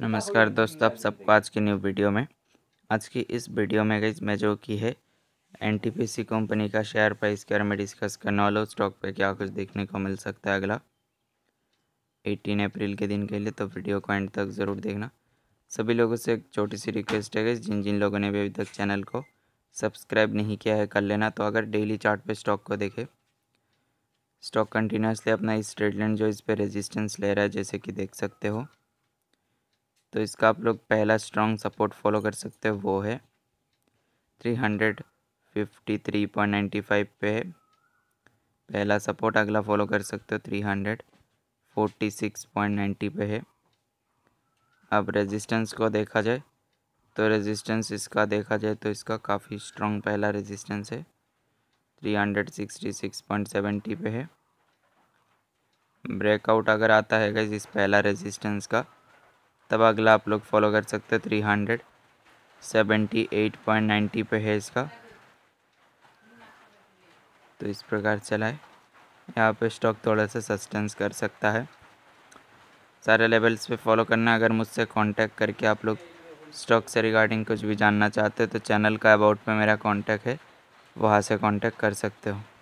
नमस्कार दोस्तों आप सबको आज की न्यू वीडियो में आज की इस वीडियो में गई मैं जो की है एनटीपीसी कंपनी का शेयर प्राइस के बारे में डिस्कस करने वाला हूँ स्टॉक पे क्या कुछ देखने को मिल सकता है अगला 18 अप्रैल के दिन के लिए तो वीडियो को एंड तक ज़रूर देखना सभी लोगों से एक छोटी सी रिक्वेस्ट है गई जिन जिन लोगों ने भी अभी तक चैनल को सब्सक्राइब नहीं किया है कर लेना तो अगर डेली चार्ट पे स्टॉक को देखे स्टॉक कंटिन्यूसली अपना इस ट्रेड लाइन जो इस पर रेजिस्टेंस ले रहा है जैसे कि देख सकते हो तो इसका आप लोग पहला स्ट्रॉन्ग सपोर्ट फॉलो कर सकते हो वो है three hundred fifty three point ninety five पे है पहला सपोर्ट अगला फॉलो कर सकते हो three hundred forty six point ninety पे है अब रेजिस्टेंस को देखा जाए तो रेजिस्टेंस इसका देखा जाए तो इसका काफ़ी स्ट्रॉन्ग पहला रेजिस्टेंस है three hundred sixty six point seventy पे है ब्रेकआउट अगर आता है इस पहला रेजिस्टेंस का तब अगला आप लोग फॉलो कर सकते हो three hundred seventy eight point ninety पे है इसका तो इस प्रकार चला है यहाँ पे स्टॉक थोड़ा सा सस्टेंस कर सकता है सारे लेवल्स पे फॉलो करना अगर मुझसे कांटेक्ट करके आप लोग स्टॉक से रिगार्डिंग कुछ भी जानना चाहते हो तो चैनल का अबाउट पे मेरा कांटेक्ट है वहाँ से कांटेक्ट कर सकते हो